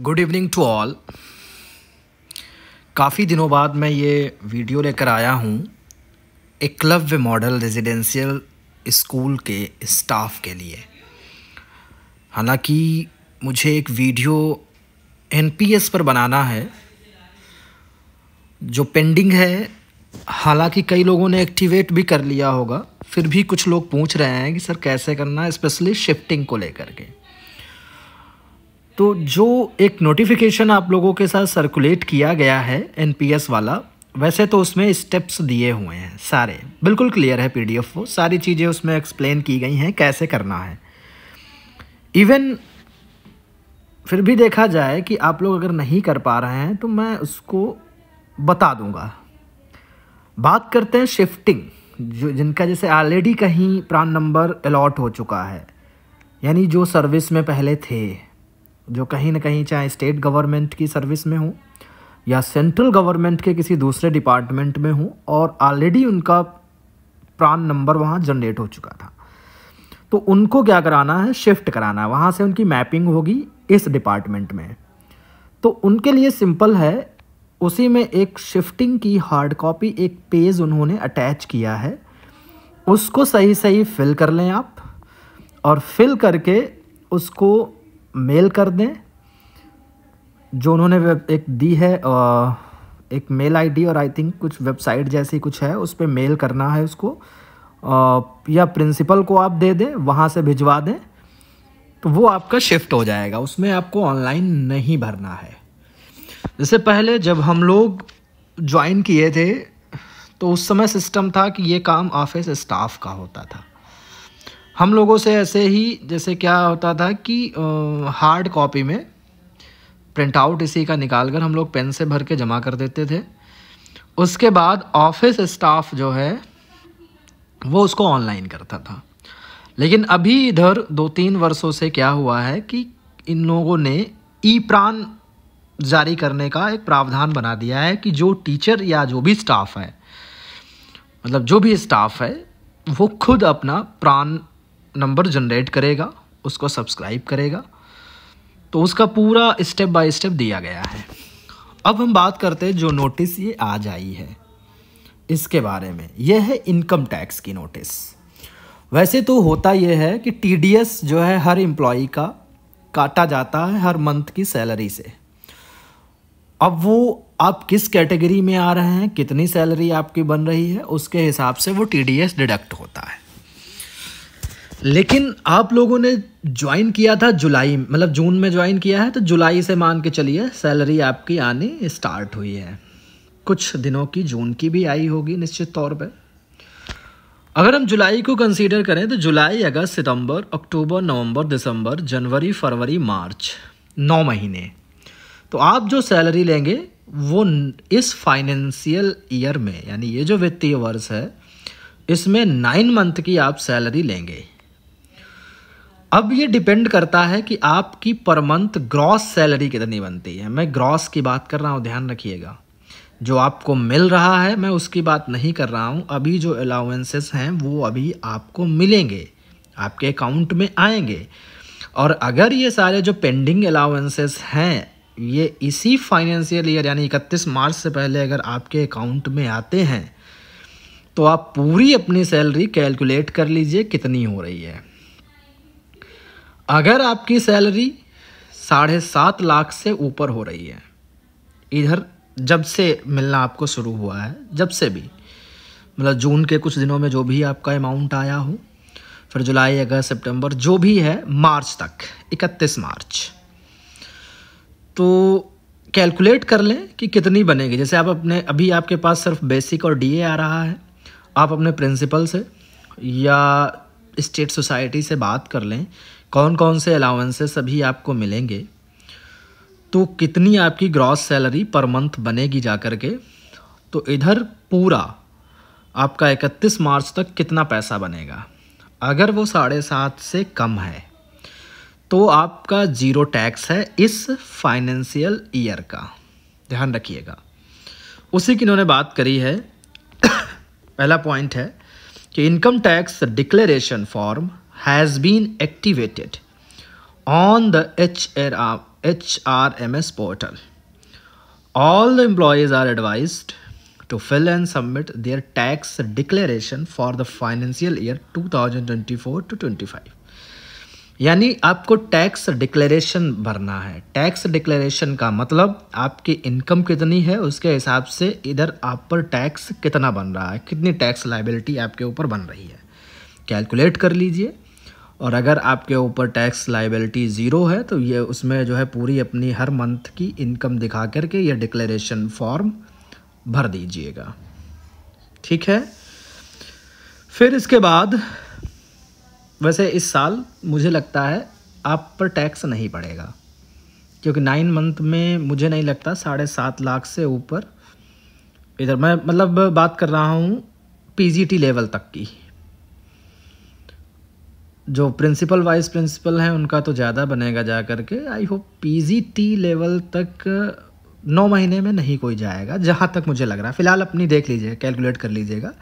Good evening to all काफ़ी दिनों बाद मैं ये वीडियो लेकर आया हूँ एकलव्य मॉडल रेजिडेंशियल स्कूल के स्टाफ के लिए हालांकि मुझे एक वीडियो एनपीएस पर बनाना है जो पेंडिंग है हालांकि कई लोगों ने एक्टिवेट भी कर लिया होगा फिर भी कुछ लोग पूछ रहे हैं कि सर कैसे करना है स्पेशली शिफ्टिंग को लेकर के तो जो एक नोटिफिकेशन आप लोगों के साथ सर्कुलेट किया गया है एनपीएस वाला वैसे तो उसमें स्टेप्स दिए हुए हैं सारे बिल्कुल क्लियर है पीडीएफ वो सारी चीज़ें उसमें एक्सप्लेन की गई हैं कैसे करना है इवन फिर भी देखा जाए कि आप लोग अगर नहीं कर पा रहे हैं तो मैं उसको बता दूंगा बात करते हैं शिफ्टिंग जो जिनका जैसे ऑलरेडी कहीं प्रान नंबर अलॉट हो चुका है यानी जो सर्विस में पहले थे जो कहीं ना कहीं चाहे स्टेट गवर्नमेंट की सर्विस में हों या सेंट्रल गवर्नमेंट के किसी दूसरे डिपार्टमेंट में हों और ऑलरेडी उनका प्रान नंबर वहाँ जनरेट हो चुका था तो उनको क्या कराना है शिफ्ट कराना है वहाँ से उनकी मैपिंग होगी इस डिपार्टमेंट में तो उनके लिए सिंपल है उसी में एक शिफ्टिंग की हार्ड कॉपी एक पेज उन्होंने अटैच किया है उसको सही सही फिल कर लें आप और फिल करके उसको मेल कर दें जो उन्होंने एक दी है एक मेल आईडी और आई थिंक कुछ वेबसाइट जैसी कुछ है उस पर मेल करना है उसको या प्रिंसिपल को आप दे दें वहाँ से भिजवा दें तो वो आपका शिफ्ट हो जाएगा उसमें आपको ऑनलाइन नहीं भरना है जैसे पहले जब हम लोग ज्वाइन किए थे तो उस समय सिस्टम था कि ये काम ऑफिस स्टाफ का होता था हम लोगों से ऐसे ही जैसे क्या होता था कि हार्ड कॉपी में प्रिंट आउट इसी का निकाल कर हम लोग पेन से भर के जमा कर देते थे उसके बाद ऑफिस स्टाफ जो है वो उसको ऑनलाइन करता था लेकिन अभी इधर दो तीन वर्षों से क्या हुआ है कि इन लोगों ने ई प्राण जारी करने का एक प्रावधान बना दिया है कि जो टीचर या जो भी स्टाफ है मतलब जो भी स्टाफ है वो खुद अपना प्राण नंबर जनरेट करेगा उसको सब्सक्राइब करेगा तो उसका पूरा स्टेप बाय स्टेप दिया गया है अब हम बात करते हैं जो नोटिस ये आज आई है इसके बारे में यह है इनकम टैक्स की नोटिस वैसे तो होता यह है कि टी जो है हर एम्प्लॉ का काटा जाता है हर मंथ की सैलरी से अब वो आप किस कैटेगरी में आ रहे हैं कितनी सैलरी आपकी बन रही है उसके हिसाब से वो टी डिडक्ट होता है लेकिन आप लोगों ने ज्वाइन किया था जुलाई मतलब जून में ज्वाइन किया है तो जुलाई से मान के चलिए सैलरी आपकी आनी स्टार्ट हुई है कुछ दिनों की जून की भी आई होगी निश्चित तौर पे अगर हम जुलाई को कंसीडर करें तो जुलाई अगस्त सितंबर अक्टूबर नवंबर दिसंबर जनवरी फरवरी मार्च नौ महीने तो आप जो सैलरी लेंगे वो इस फाइनेंशियल ईयर में यानी ये जो वित्तीय वर्ष है इसमें नाइन मंथ की आप सैलरी लेंगे अब ये डिपेंड करता है कि आपकी पर मंथ ग्रॉस सैलरी कितनी बनती है मैं ग्रॉस की बात कर रहा हूँ ध्यान रखिएगा जो आपको मिल रहा है मैं उसकी बात नहीं कर रहा हूँ अभी जो अलाउंसेस हैं वो अभी आपको मिलेंगे आपके अकाउंट में आएंगे और अगर ये सारे जो पेंडिंग अलाउंसेस हैं ये इसी फाइनेंशियल ईयर यानी इकतीस मार्च से पहले अगर आपके अकाउंट में आते हैं तो आप पूरी अपनी सैलरी कैलकुलेट कर लीजिए कितनी हो रही है अगर आपकी सैलरी साढ़े सात लाख से ऊपर हो रही है इधर जब से मिलना आपको शुरू हुआ है जब से भी मतलब जून के कुछ दिनों में जो भी आपका अमाउंट आया हो फिर जुलाई अगस्त सितंबर जो भी है मार्च तक इकतीस मार्च तो कैलकुलेट कर लें कि कितनी बनेगी जैसे आप अपने अभी आपके पास सिर्फ बेसिक और डीए आ रहा है आप अपने प्रिंसिपल से या स्टेट सोसाइटी से बात कर लें कौन कौन से अलाउंसेस अभी आपको मिलेंगे तो कितनी आपकी ग्रॉस सैलरी पर मंथ बनेगी जा कर के तो इधर पूरा आपका इकतीस मार्च तक कितना पैसा बनेगा अगर वो साढ़े सात से कम है तो आपका ज़ीरो टैक्स है इस फाइनेंशियल ईयर का ध्यान रखिएगा उसी की इन्होंने बात करी है पहला पॉइंट है income tax declaration form has been activated on the HRM, HRMS portal. All the employees are advised to fill and submit their tax declaration for the financial year 2024 to 25. यानी आपको टैक्स डिक्लेरेशन भरना है tax declaration का मतलब आपकी income कितनी है उसके हिसाब से इधर आप पर टैक्स कितना बन रहा है कितनी टैक्स लाइबिलिटी आपके ऊपर बन रही है कैलकुलेट कर लीजिए और अगर आपके ऊपर टैक्स लाइबिलिटी ज़ीरो है तो ये उसमें जो है पूरी अपनी हर मंथ की इनकम दिखा करके ये डिक्लेरेशन फॉर्म भर दीजिएगा ठीक है फिर इसके बाद वैसे इस साल मुझे लगता है आप पर टैक्स नहीं पड़ेगा क्योंकि नाइन मंथ में मुझे नहीं लगता साढ़े सात लाख से ऊपर इधर मैं मतलब बात कर रहा हूँ पीजीटी लेवल तक की जो प्रिंसिपल वाइस प्रिंसिपल हैं उनका तो ज़्यादा बनेगा जा कर के आई होप पीजीटी लेवल तक नौ महीने में नहीं कोई जाएगा जहाँ तक मुझे लग रहा है फ़िलहाल अपनी देख लीजिए कैलकुलेट कर लीजिएगा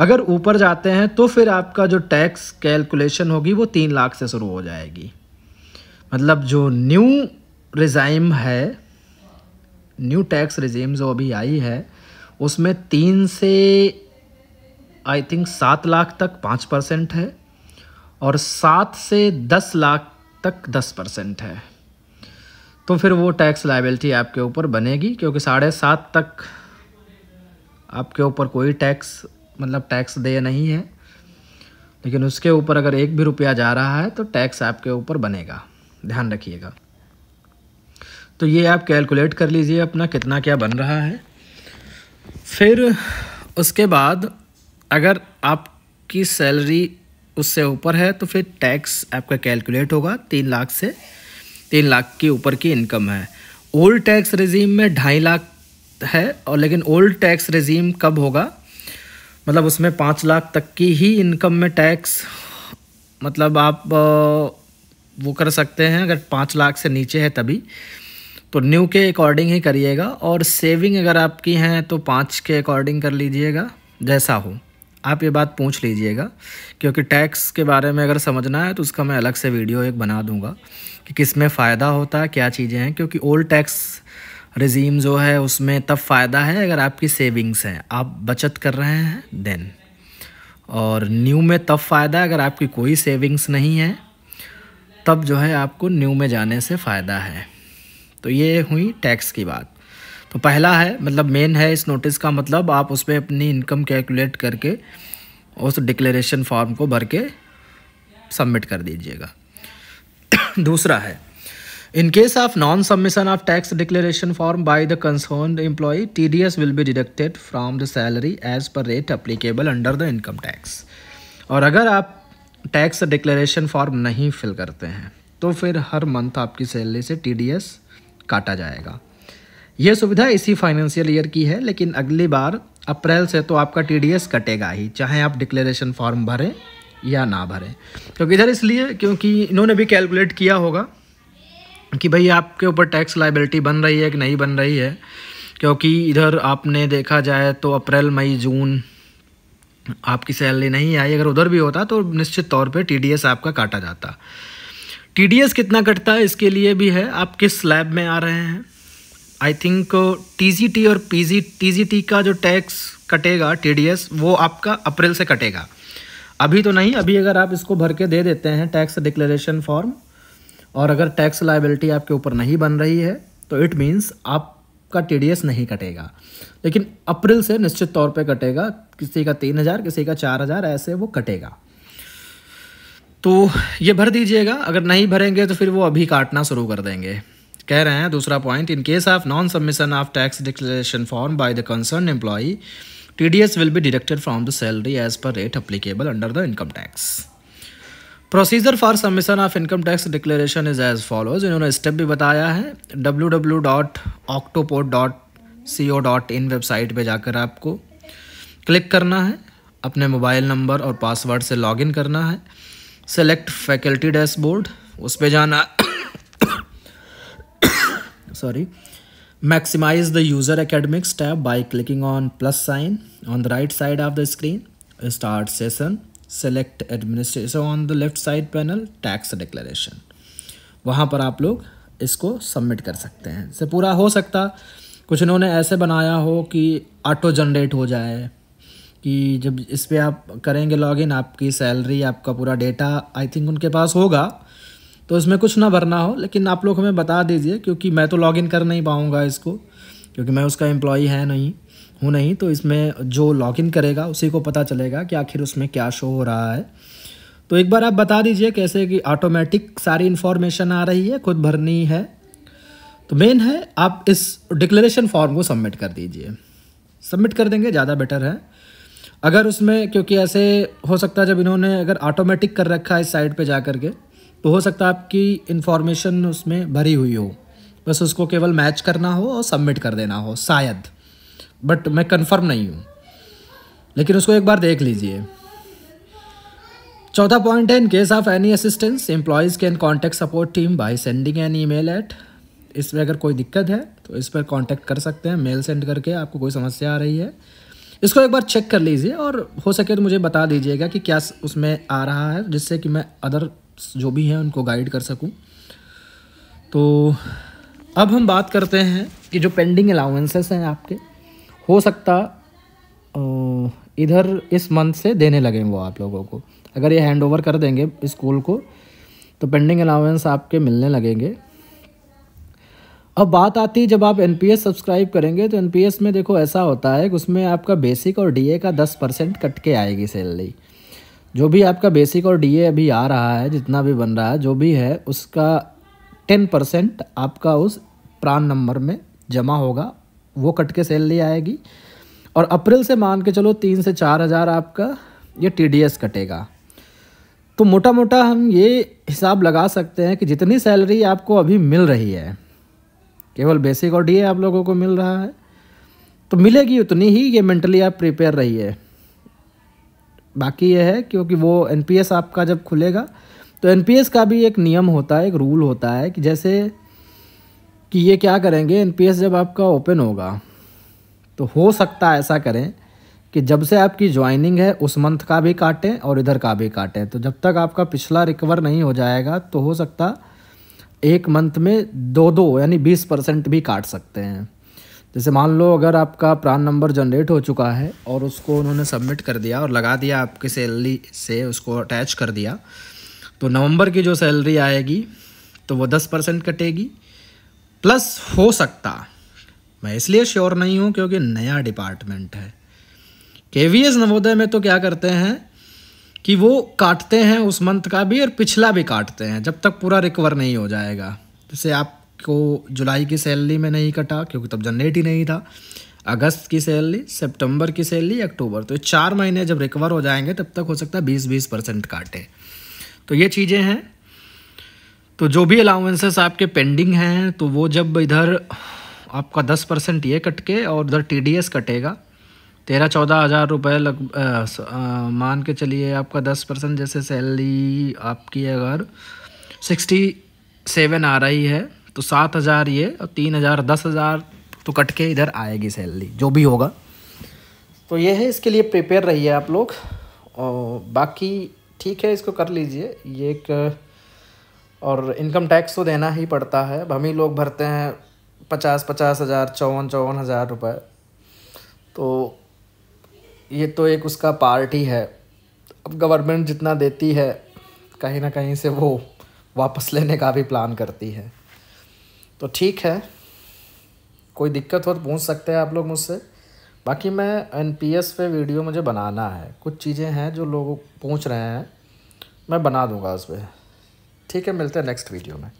अगर ऊपर जाते हैं तो फिर आपका जो टैक्स कैलकुलेशन होगी वो तीन लाख से शुरू हो जाएगी मतलब जो न्यू रिज़ाइम है न्यू टैक्स रिजीम जो अभी आई है उसमें तीन से आई थिंक सात लाख तक पाँच परसेंट है और सात से दस लाख तक दस परसेंट है तो फिर वो टैक्स लाइबिलिटी आपके ऊपर बनेगी क्योंकि साढ़े सात तक आपके ऊपर कोई टैक्स मतलब टैक्स दे नहीं है लेकिन उसके ऊपर अगर एक भी रुपया जा रहा है तो टैक्स आपके ऊपर बनेगा ध्यान रखिएगा तो ये आप कैलकुलेट कर लीजिए अपना कितना क्या बन रहा है फिर उसके बाद अगर आपकी सैलरी उससे ऊपर है तो फिर टैक्स आपका कैलकुलेट होगा तीन लाख से तीन लाख के ऊपर की इनकम है ओल्ड टैक्स रेजीम में ढाई लाख है और लेकिन ओल्ड टैक्स रेजीम कब होगा मतलब उसमें पाँच लाख तक की ही इनकम में टैक्स मतलब आप वो कर सकते हैं अगर पाँच लाख से नीचे है तभी तो न्यू के अकॉर्डिंग ही करिएगा और सेविंग अगर आपकी हैं तो पाँच के अकॉर्डिंग कर लीजिएगा जैसा हो आप ये बात पूछ लीजिएगा क्योंकि टैक्स के बारे में अगर समझना है तो उसका मैं अलग से वीडियो एक बना दूंगा कि किस में फ़ायदा होता है क्या चीज़ें हैं क्योंकि ओल्ड टैक्स रिजीम जो है उसमें तब फ़ायदा है अगर आपकी सेविंग्स हैं आप बचत कर रहे हैं देन और न्यू में तब फ़ायदा अगर आपकी कोई सेविंग्स नहीं है तब जो है आपको न्यू में जाने से फ़ायदा है तो ये हुई टैक्स की बात तो पहला है मतलब मेन है इस नोटिस का मतलब आप उस पर अपनी इनकम कैलकुलेट करके उस डिक्लेरेशन फॉर्म को भर के सबमिट कर दीजिएगा दूसरा है In case of non-submission of tax declaration form by the concerned employee, TDS will be deducted from the salary as per rate applicable under the income tax. और अगर आप टैक्स डिक्लेरेशन फॉर्म नहीं fill करते हैं तो फिर हर month आपकी सैलरी से टीडीएस काटा जाएगा यह सुविधा इसी फाइनेंशियल ईयर की है लेकिन अगली बार अप्रैल से तो आपका टीडीएस कटेगा ही चाहे आप डिक्लेरेशन फॉर्म भरें या ना भरें क्योंकि इधर इसलिए क्योंकि इन्होंने भी कैलकुलेट किया होगा कि भाई आपके ऊपर टैक्स लाइबिलिटी बन रही है कि नहीं बन रही है क्योंकि इधर आपने देखा जाए तो अप्रैल मई जून आपकी सैलरी नहीं आई अगर उधर भी होता तो निश्चित तौर पे टीडीएस आपका काटा जाता टीडीएस कितना कटता है इसके लिए भी है आप किस स्लैब में आ रहे हैं आई थिंक टीजीटी और पीजी टीजीटी का जो टैक्स कटेगा टीडीएस वो आपका अप्रैल से कटेगा अभी तो नहीं अभी अगर आप इसको भर के दे देते हैं टैक्स डिक्लेरेशन फॉर्म और अगर टैक्स लाइबिलिटी आपके ऊपर नहीं बन रही है तो इट मीन्स आपका टी नहीं कटेगा लेकिन अप्रैल से निश्चित तौर पे कटेगा किसी का तीन हज़ार किसी का चार हज़ार ऐसे वो कटेगा तो ये भर दीजिएगा अगर नहीं भरेंगे तो फिर वो अभी काटना शुरू कर देंगे कह रहे हैं दूसरा point in case of non submission of tax declaration form by the concern employee T D S will be deducted from the salary as per rate applicable under the income tax procedure for submission of income tax declaration is as follows इन्होंने step भी बताया है W W dot octopo dot C O dot in website पर जाकर आपको click करना है अपने मोबाइल नंबर और पासवर्ड से लॉगिन करना है सेलेक्ट फैकल्टी डैशबोर्ड उस पर जाना sorry maximize the user academics tab by clicking on plus sign on the right side of the screen start session select administration on the left side panel tax declaration वहाँ पर आप लोग इसको submit कर सकते हैं इससे पूरा हो सकता कुछ इन्होंने ऐसे बनाया हो कि ऑटो जनरेट हो जाए कि जब इस पर आप करेंगे लॉगिन आपकी सैलरी आपका पूरा डेटा आई थिंक उनके पास होगा तो इसमें कुछ ना भरना हो लेकिन आप लोग हमें बता दीजिए क्योंकि मैं तो लॉगिन कर नहीं पाऊँगा इसको क्योंकि मैं उसका एम्प्लॉई है नहीं हूँ नहीं तो इसमें जो लॉगिन करेगा उसी को पता चलेगा कि आखिर उसमें क्या शो हो रहा है तो एक बार आप बता दीजिए कैसे कि ऑटोमेटिक सारी इन्फॉर्मेशन आ रही है खुद भरनी है तो मेन है आप इस डिक्लेरेशन फॉर्म को सबमिट कर दीजिए सबमिट कर देंगे ज़्यादा बेटर है अगर उसमें क्योंकि ऐसे हो सकता है जब इन्होंने अगर ऑटोमेटिक कर रखा है इस साइड पे जा कर के तो हो सकता है आपकी इन्फॉर्मेशन उसमें भरी हुई हो बस उसको केवल मैच करना हो और सबमिट कर देना हो शायद बट मैं कंफर्म नहीं हूँ लेकिन उसको एक बार देख लीजिए चौथा पॉइंट है in case of any assistance employees can contact support team by sending an email at इसमें अगर कोई दिक्कत है तो इस पर कॉन्टैक्ट कर सकते हैं मेल सेंड करके आपको कोई समस्या आ रही है इसको एक बार चेक कर लीजिए और हो सके तो मुझे बता दीजिएगा कि क्या उसमें आ रहा है जिससे कि मैं अदर जो भी हैं उनको गाइड कर सकूं तो अब हम बात करते हैं कि जो पेंडिंग अलाउंसेस हैं आपके हो सकता इधर इस मंथ से देने लगें वो आप लोगों को अगर ये हैंड ओवर कर देंगे स्कूल को तो पेंडिंग अलाउंस आपके मिलने लगेंगे अब बात आती है जब आप एन सब्सक्राइब करेंगे तो एन में देखो ऐसा होता है कि उसमें आपका बेसिक और डी का दस परसेंट कट के आएगी सैलरी जो भी आपका बेसिक और डी अभी आ रहा है जितना भी बन रहा है जो भी है उसका टेन परसेंट आपका उस प्रान नंबर में जमा होगा वो कट के सैलरी आएगी और अप्रैल से मान के चलो तीन से चार हज़ार आपका ये टी कटेगा तो मोटा मोटा हम ये हिसाब लगा सकते हैं कि जितनी सैलरी आपको अभी मिल रही है केवल बेसिक और डीए आप लोगों को मिल रहा है तो मिलेगी उतनी ही ये मेंटली आप प्रिपेयर रहिए बाकी ये है क्योंकि वो एनपीएस आपका जब खुलेगा तो एनपीएस का भी एक नियम होता है एक रूल होता है कि जैसे कि ये क्या करेंगे एनपीएस जब आपका ओपन होगा तो हो सकता है ऐसा करें कि जब से आपकी ज्वाइनिंग है उस मंथ का भी काटें और इधर का भी काटें तो जब तक आपका पिछला रिकवर नहीं हो जाएगा तो हो सकता एक मंथ में दो दो यानी बीस परसेंट भी काट सकते हैं जैसे मान लो अगर आपका प्रान नंबर जनरेट हो चुका है और उसको उन्होंने सबमिट कर दिया और लगा दिया आपकी सैलरी से उसको अटैच कर दिया तो नवंबर की जो सैलरी आएगी तो वो दस परसेंट कटेगी प्लस हो सकता मैं इसलिए श्योर नहीं हूँ क्योंकि नया डिपार्टमेंट है के वी एस नवोदय में तो क्या करते हैं कि वो काटते हैं उस मंथ का भी और पिछला भी काटते हैं जब तक पूरा रिकवर नहीं हो जाएगा जैसे आपको जुलाई की सैलरी में नहीं कटा क्योंकि तब जनरेट ही नहीं था अगस्त की सैलरी सितंबर की सैलरी अक्टूबर तो ये चार महीने जब रिकवर हो जाएंगे तब तक हो सकता है बीस बीस परसेंट काटे तो ये चीज़ें हैं तो जो भी अलाउंसेस आपके पेंडिंग हैं तो वो जब इधर आपका दस परसेंट ये कट के और उधर टी डी एस कटेगा तेरह चौदह हज़ार रुपये लग आ, मान के चलिए आपका दस परसेंट जैसे सैलरी आपकी अगर सिक्सटी सेवन आ रही है तो सात हज़ार ये और तीन हज़ार दस हज़ार तो कट के इधर आएगी सैलरी जो भी होगा तो ये है इसके लिए प्रिपेयर रहिए आप लोग और बाकी ठीक है इसको कर लीजिए ये एक और इनकम टैक्स तो देना ही पड़ता है हम ही लोग भरते हैं पचास पचास हज़ार चौवन चौवन हज़ार रुपये तो ये तो एक उसका पार्ट ही है अब गवर्नमेंट जितना देती है कहीं ना कहीं से वो वापस लेने का भी प्लान करती है तो ठीक है कोई दिक्कत हो तो पूछ सकते हैं आप लोग मुझसे बाकी मैं एन पे वीडियो मुझे बनाना है कुछ चीज़ें हैं जो लोग पूछ रहे हैं मैं बना दूंगा उस पर ठीक है मिलते हैं नेक्स्ट वीडियो में